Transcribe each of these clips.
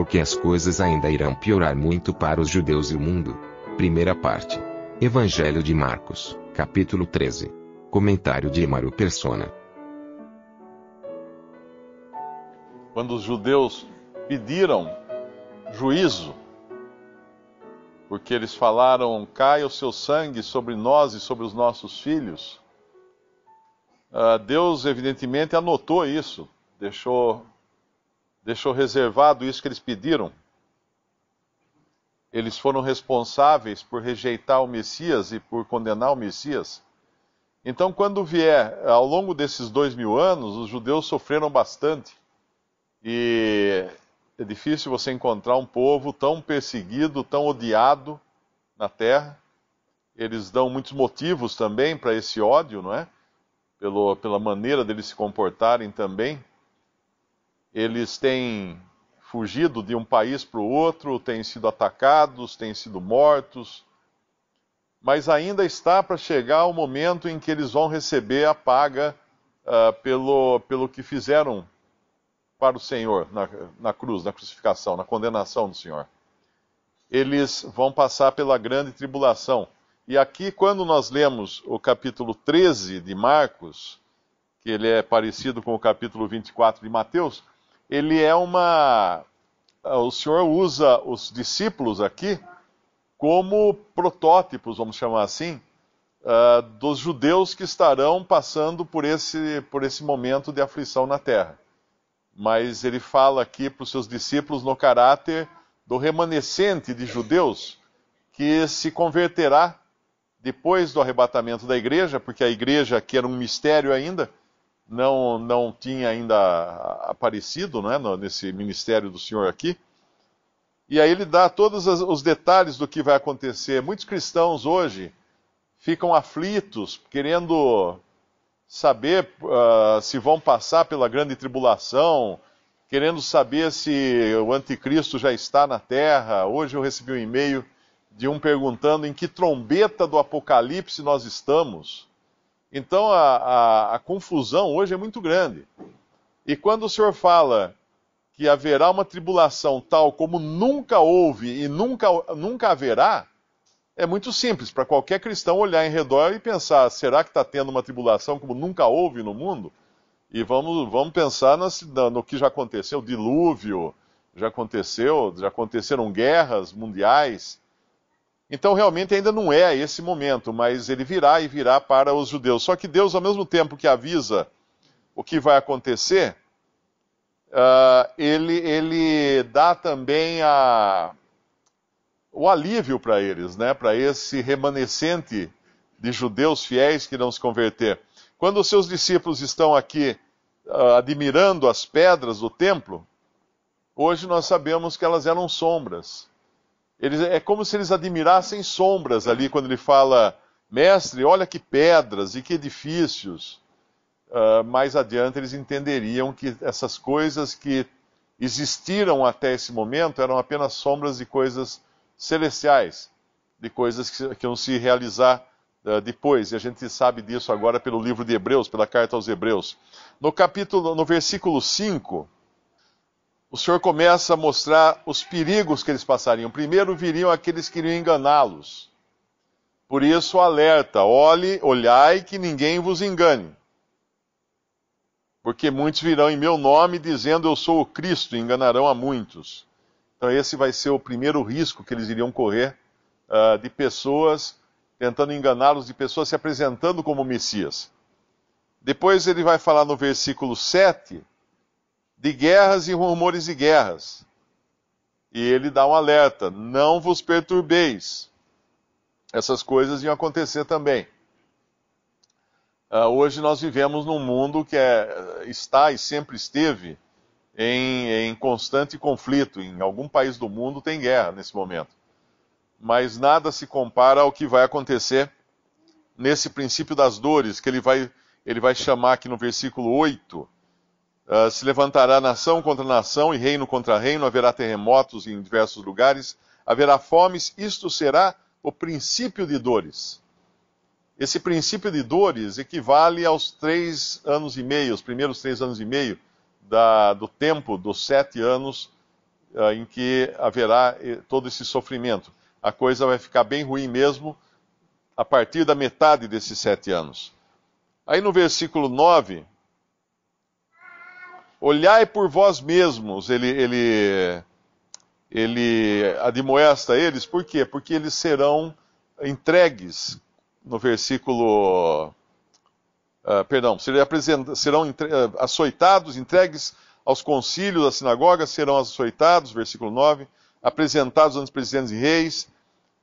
acrescentou que as coisas ainda irão piorar muito para os judeus e o mundo. Primeira parte. Evangelho de Marcos, capítulo 13. Comentário de Emaro Persona. Quando os judeus pediram juízo, porque eles falaram: caia o seu sangue sobre nós e sobre os nossos filhos. Ah, Deus, evidentemente, anotou isso, deixou deixou reservado isso que eles pediram. Eles foram responsáveis por rejeitar o Messias e por condenar o Messias. Então, quando vier, ao longo desses dois mil anos, os judeus sofreram bastante. E é difícil você encontrar um povo tão perseguido, tão odiado na terra. Eles dão muitos motivos também para esse ódio, não é? Pelo, pela maneira deles se comportarem também eles têm fugido de um país para o outro, têm sido atacados, têm sido mortos, mas ainda está para chegar o momento em que eles vão receber a paga uh, pelo, pelo que fizeram para o Senhor na, na cruz, na crucificação, na condenação do Senhor. Eles vão passar pela grande tribulação. E aqui, quando nós lemos o capítulo 13 de Marcos, que ele é parecido com o capítulo 24 de Mateus, ele é uma. Ah, o Senhor usa os discípulos aqui como protótipos, vamos chamar assim, uh, dos judeus que estarão passando por esse, por esse momento de aflição na terra. Mas ele fala aqui para os seus discípulos no caráter do remanescente de judeus que se converterá depois do arrebatamento da igreja, porque a igreja aqui era um mistério ainda não, não tinha ainda aparecido né, nesse ministério do Senhor aqui. E aí ele dá todos os detalhes do que vai acontecer. Muitos cristãos hoje ficam aflitos, querendo saber uh, se vão passar pela grande tribulação, querendo saber se o anticristo já está na terra. Hoje eu recebi um e-mail de um perguntando em que trombeta do apocalipse nós estamos. Então a, a, a confusão hoje é muito grande. E quando o senhor fala que haverá uma tribulação tal como nunca houve e nunca, nunca haverá, é muito simples para qualquer cristão olhar em redor e pensar: será que está tendo uma tribulação como nunca houve no mundo? E vamos, vamos pensar nas, no que já aconteceu: dilúvio, já aconteceu, já aconteceram guerras mundiais, então, realmente, ainda não é esse momento, mas ele virá e virá para os judeus. Só que Deus, ao mesmo tempo que avisa o que vai acontecer, uh, ele, ele dá também a, o alívio para eles, né? para esse remanescente de judeus fiéis que não se converter. Quando os seus discípulos estão aqui uh, admirando as pedras do templo, hoje nós sabemos que elas eram sombras eles, é como se eles admirassem sombras ali quando ele fala, mestre, olha que pedras e que edifícios. Uh, mais adiante eles entenderiam que essas coisas que existiram até esse momento eram apenas sombras de coisas celestiais, de coisas que, que iam se realizar uh, depois. E a gente sabe disso agora pelo livro de Hebreus, pela carta aos Hebreus. No capítulo, no versículo 5, o Senhor começa a mostrar os perigos que eles passariam. Primeiro viriam aqueles que iriam enganá-los. Por isso alerta, olhe, olhai que ninguém vos engane. Porque muitos virão em meu nome dizendo eu sou o Cristo e enganarão a muitos. Então esse vai ser o primeiro risco que eles iriam correr uh, de pessoas tentando enganá-los, de pessoas se apresentando como Messias. Depois ele vai falar no versículo 7 de guerras e rumores de guerras. E ele dá um alerta: não vos perturbeis. Essas coisas iam acontecer também. Uh, hoje nós vivemos num mundo que é, está e sempre esteve em, em constante conflito. Em algum país do mundo tem guerra nesse momento. Mas nada se compara ao que vai acontecer nesse princípio das dores, que ele vai, ele vai chamar aqui no versículo 8 ah, se levantará nação contra nação e reino contra reino, haverá terremotos em diversos lugares, haverá fomes, isto será o princípio de dores. Esse princípio de dores equivale aos três anos e meio, os primeiros três anos e meio da, do tempo dos sete anos uh, em que haverá eh, todo esse sofrimento. A coisa vai ficar bem ruim mesmo a partir da metade desses sete anos. Aí no versículo 9, Olhai por vós mesmos, ele, ele, ele admoesta eles, por quê? Porque eles serão entregues, no versículo. Uh, perdão, serão entre, ah, açoitados, entregues aos concílios da sinagoga, serão açoitados, versículo 9, apresentados aos presidentes e reis,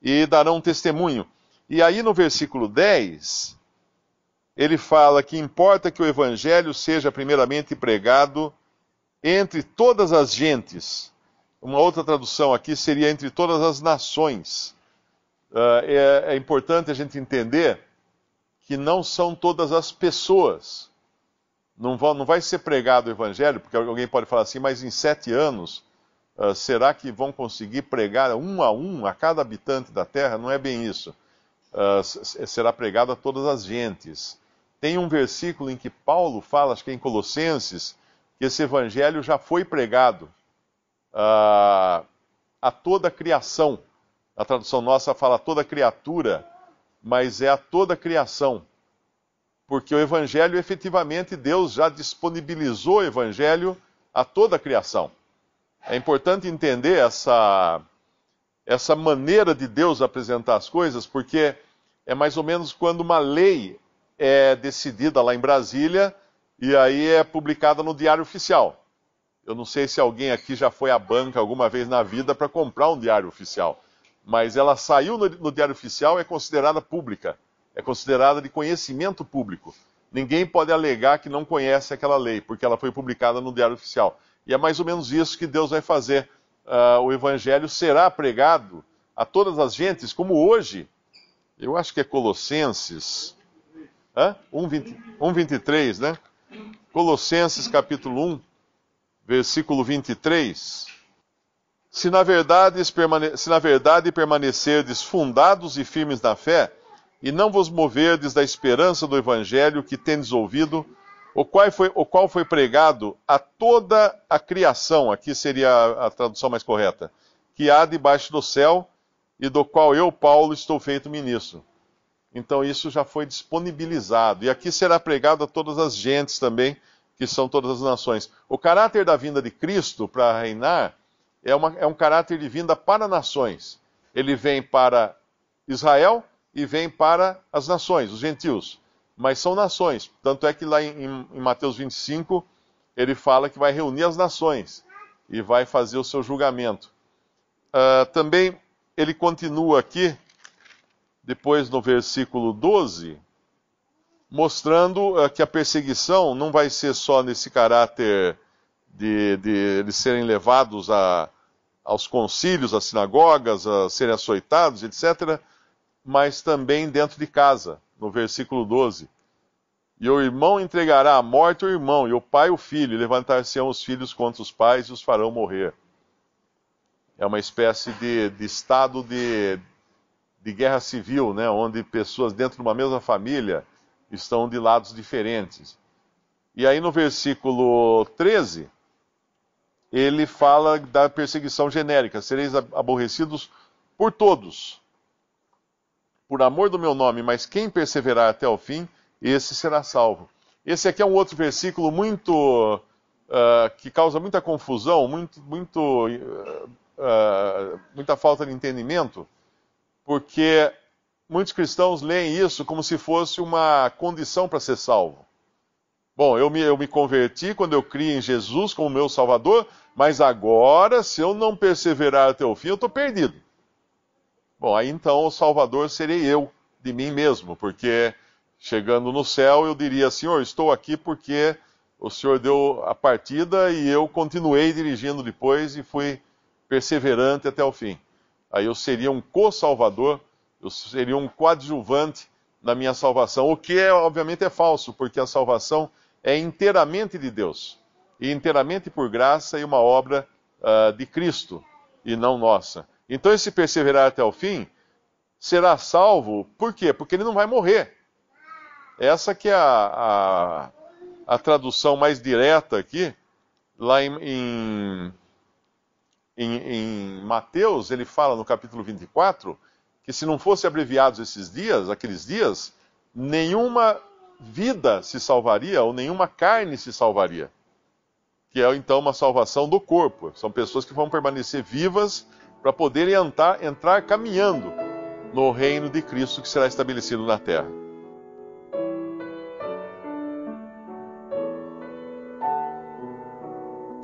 e darão testemunho. E aí no versículo 10, ele fala que importa que o evangelho seja primeiramente pregado entre todas as gentes. Uma outra tradução aqui seria entre todas as nações. Uh, é, é importante a gente entender que não são todas as pessoas. Não, vão, não vai ser pregado o evangelho, porque alguém pode falar assim, mas em sete anos, uh, será que vão conseguir pregar um a um a cada habitante da terra? Não é bem isso. Uh, será pregado a todas as gentes. Tem um versículo em que Paulo fala, acho que é em Colossenses, que esse evangelho já foi pregado uh, a toda criação. A tradução nossa fala toda criatura, mas é a toda criação. Porque o evangelho, efetivamente, Deus já disponibilizou o evangelho a toda a criação. É importante entender essa, essa maneira de Deus apresentar as coisas, porque é mais ou menos quando uma lei é decidida lá em Brasília e aí é publicada no Diário Oficial. Eu não sei se alguém aqui já foi à banca alguma vez na vida para comprar um diário oficial, mas ela saiu no, no diário oficial e é considerada pública, é considerada de conhecimento público. Ninguém pode alegar que não conhece aquela lei, porque ela foi publicada no diário oficial. E é mais ou menos isso que Deus vai fazer. Uh, o evangelho será pregado a todas as gentes, como hoje. Eu acho que é Colossenses. 1,23, né? Colossenses capítulo 1, versículo 23. Se na, verdade, se na verdade permanecerdes fundados e firmes na fé, e não vos moverdes da esperança do evangelho que tendes ouvido, o qual foi, o qual foi pregado a toda a criação, aqui seria a, a tradução mais correta, que há debaixo do céu, e do qual eu, Paulo, estou feito ministro. Então isso já foi disponibilizado. E aqui será pregado a todas as gentes também, que são todas as nações. O caráter da vinda de Cristo para reinar é, uma, é um caráter de vinda para nações. Ele vem para Israel e vem para as nações, os gentios. Mas são nações. Tanto é que lá em, em Mateus 25, ele fala que vai reunir as nações e vai fazer o seu julgamento. Uh, também ele continua aqui depois no versículo 12, mostrando uh, que a perseguição não vai ser só nesse caráter de, de eles serem levados a, aos concílios, às sinagogas, a serem açoitados, etc., mas também dentro de casa, no versículo 12. E o irmão entregará à morte o irmão, e o pai o filho, e levantar-se-ão os filhos contra os pais e os farão morrer. É uma espécie de, de estado de, de guerra civil, né, onde pessoas dentro de uma mesma família estão de lados diferentes. E aí no versículo 13, ele fala da perseguição genérica: sereis aborrecidos por todos, por amor do meu nome, mas quem perseverar até o fim, esse será salvo. Esse aqui é um outro versículo muito. Uh, que causa muita confusão, muito, muito, uh, uh, muita falta de entendimento porque muitos cristãos leem isso como se fosse uma condição para ser salvo. Bom, eu me, eu me converti quando eu criei em Jesus como meu Salvador, mas agora, se eu não perseverar até o fim, eu estou perdido. Bom, aí então o Salvador serei eu, de mim mesmo, porque chegando no céu eu diria: Senhor, estou aqui porque o Senhor deu a partida e eu continuei dirigindo depois e fui perseverante até o fim. Aí eu seria um co-salvador, eu seria um coadjuvante na minha salvação. O que, é, obviamente, é falso, porque a salvação é inteiramente de Deus, e inteiramente por graça e uma obra uh, de Cristo, e não nossa. Então, esse perseverar até o fim será salvo, por quê? Porque ele não vai morrer. Essa que é a, a, a tradução mais direta aqui, lá em, em em, em Mateus, ele fala no capítulo 24 que se não fossem abreviados esses dias, aqueles dias, nenhuma vida se salvaria ou nenhuma carne se salvaria. Que é então uma salvação do corpo. São pessoas que vão permanecer vivas para poderem entrar, entrar caminhando no reino de Cristo que será estabelecido na terra.